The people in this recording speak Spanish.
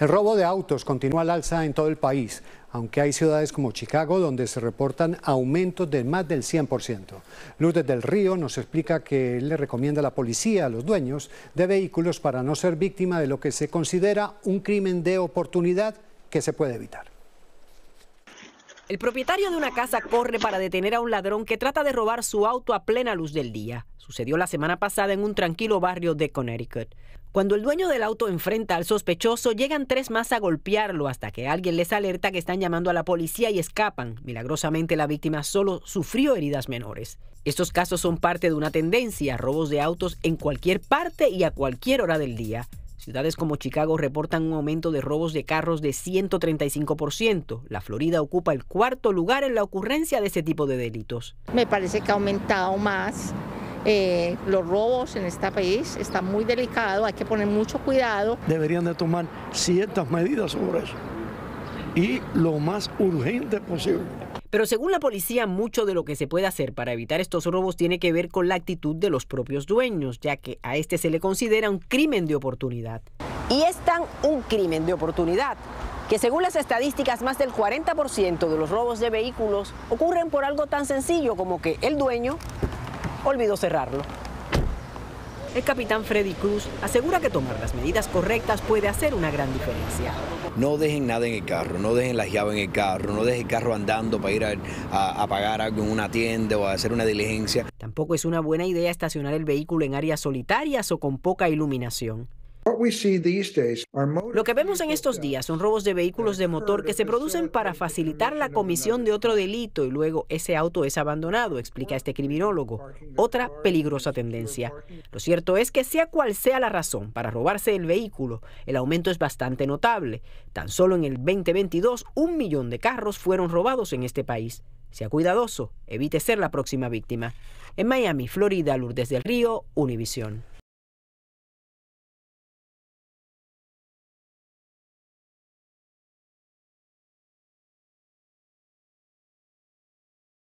El robo de autos continúa al alza en todo el país, aunque hay ciudades como Chicago donde se reportan aumentos de más del 100%. Luz del Río nos explica que le recomienda a la policía a los dueños de vehículos para no ser víctima de lo que se considera un crimen de oportunidad que se puede evitar. El propietario de una casa corre para detener a un ladrón que trata de robar su auto a plena luz del día. Sucedió la semana pasada en un tranquilo barrio de Connecticut. Cuando el dueño del auto enfrenta al sospechoso, llegan tres más a golpearlo hasta que alguien les alerta que están llamando a la policía y escapan. Milagrosamente la víctima solo sufrió heridas menores. Estos casos son parte de una tendencia, robos de autos en cualquier parte y a cualquier hora del día. Ciudades como Chicago reportan un aumento de robos de carros de 135%. La Florida ocupa el cuarto lugar en la ocurrencia de ese tipo de delitos. Me parece que ha aumentado más eh, los robos en este país está muy delicado, hay que poner mucho cuidado. Deberían de tomar ciertas medidas sobre eso y lo más urgente posible. Pero según la policía, mucho de lo que se puede hacer para evitar estos robos tiene que ver con la actitud de los propios dueños, ya que a este se le considera un crimen de oportunidad. Y es tan un crimen de oportunidad que según las estadísticas más del 40% de los robos de vehículos ocurren por algo tan sencillo como que el dueño olvidó cerrarlo el capitán Freddy Cruz asegura que tomar las medidas correctas puede hacer una gran diferencia. No dejen nada en el carro, no dejen la llave en el carro, no dejen el carro andando para ir a, pagar algo en una tienda o a hacer una diligencia. Tampoco es una buena idea estacionar el vehículo en áreas solitarias o con poca iluminación. Lo que vemos en estos días son robos de vehículos de motor que se producen para facilitar la comisión de otro delito y luego ese auto es abandonado, explica este criminólogo. Otra peligrosa tendencia. Lo cierto es que sea cual sea la razón para robarse el vehículo, el aumento es bastante notable. Tan solo en el 2022, un millón de carros fueron robados en este país. Sea cuidadoso, evite ser la próxima víctima. En Miami, Florida, Lourdes del Río, Univision.